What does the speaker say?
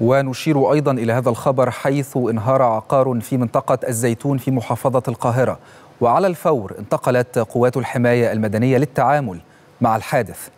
ونشير أيضا إلى هذا الخبر حيث انهار عقار في منطقة الزيتون في محافظة القاهرة وعلى الفور انتقلت قوات الحماية المدنية للتعامل مع الحادث